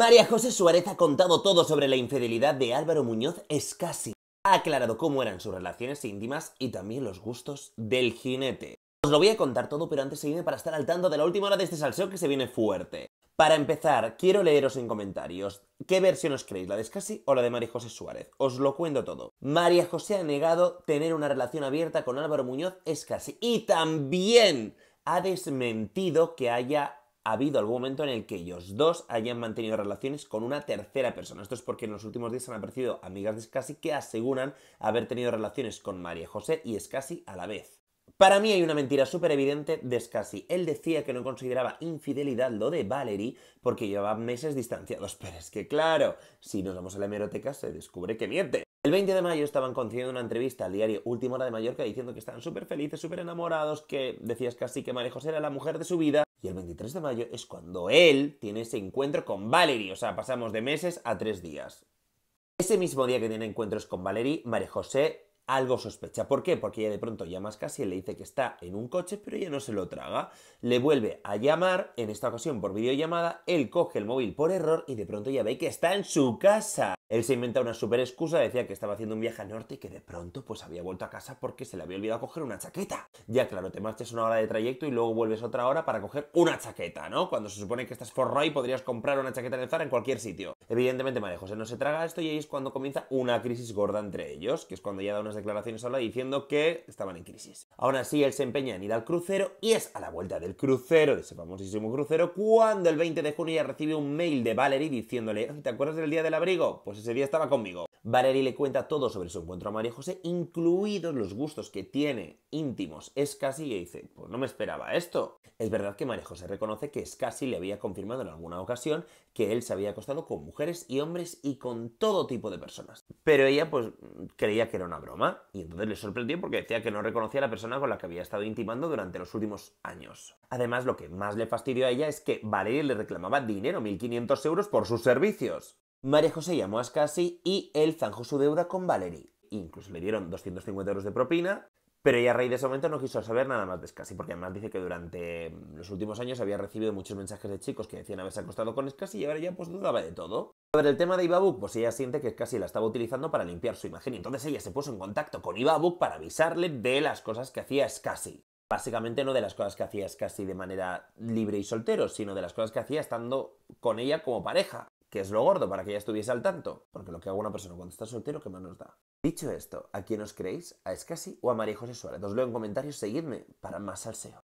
María José Suárez ha contado todo sobre la infidelidad de Álvaro Muñoz Escasi. Ha aclarado cómo eran sus relaciones íntimas y también los gustos del jinete. Os lo voy a contar todo, pero antes viene para estar al tanto de la última hora de este salseo que se viene fuerte. Para empezar, quiero leeros en comentarios qué versión os creéis, la de Escasi o la de María José Suárez. Os lo cuento todo. María José ha negado tener una relación abierta con Álvaro Muñoz Escasi y también ha desmentido que haya ha habido algún momento en el que ellos dos hayan mantenido relaciones con una tercera persona. Esto es porque en los últimos días han aparecido amigas de Scassi que aseguran haber tenido relaciones con María José y Scassi a la vez. Para mí hay una mentira súper evidente de Scassi. Él decía que no consideraba infidelidad lo de Valerie porque llevaba meses distanciados. Pero es que claro, si nos vamos a la hemeroteca se descubre que miente. El 20 de mayo estaban concediendo una entrevista al diario Última Hora de Mallorca diciendo que estaban súper felices, súper enamorados, que decías casi que María José era la mujer de su vida. Y el 23 de mayo es cuando él tiene ese encuentro con Valerie, o sea, pasamos de meses a tres días. Ese mismo día que tiene encuentros con Valerie, María José algo sospecha. ¿Por qué? Porque ella de pronto llama a y le dice que está en un coche, pero ella no se lo traga. Le vuelve a llamar, en esta ocasión por videollamada, él coge el móvil por error y de pronto ya ve que está en su casa. Él se inventa una super excusa, decía que estaba haciendo un viaje al norte y que de pronto pues había vuelto a casa porque se le había olvidado coger una chaqueta. Ya claro, te marchas una hora de trayecto y luego vuelves otra hora para coger una chaqueta, ¿no? Cuando se supone que estás forrado y podrías comprar una chaqueta en Zara en cualquier sitio. Evidentemente María José no se traga esto y ahí es cuando comienza una crisis gorda entre ellos, que es cuando ya da unas declaraciones ahora diciendo que estaban en crisis. Aún así, él se empeña en ir al crucero y es a la vuelta del crucero, de ese famosísimo crucero, cuando el 20 de junio ya recibe un mail de Valerie diciéndole, ¿te acuerdas del día del abrigo? Pues pues ese día estaba conmigo. Valerie le cuenta todo sobre su encuentro a María José, incluidos los gustos que tiene íntimos Escasi, y dice, pues no me esperaba esto. Es verdad que María José reconoce que Escasi le había confirmado en alguna ocasión que él se había acostado con mujeres y hombres y con todo tipo de personas. Pero ella pues creía que era una broma y entonces le sorprendió porque decía que no reconocía a la persona con la que había estado intimando durante los últimos años. Además, lo que más le fastidió a ella es que Valerie le reclamaba dinero, 1.500 euros, por sus servicios. María José llamó a Scassi y él zanjó su deuda con Valerie. Incluso le dieron 250 euros de propina, pero ella a raíz de ese momento no quiso saber nada más de Scassi, porque además dice que durante los últimos años había recibido muchos mensajes de chicos que decían haberse acostado con Scassi y ahora ya pues dudaba de todo. A ver, el tema de Ibabuk, pues ella siente que Scassi la estaba utilizando para limpiar su imagen y entonces ella se puso en contacto con Ibabuk para avisarle de las cosas que hacía Scassi. Básicamente no de las cosas que hacía Scassi de manera libre y soltero, sino de las cosas que hacía estando con ella como pareja que es lo gordo, para que ya estuviese al tanto. Porque lo que haga una persona cuando está soltero, ¿qué más nos da? Dicho esto, ¿a quién os creéis? ¿A Escasi o a María José Suárez? Os leo en comentarios, seguidme para más salseo.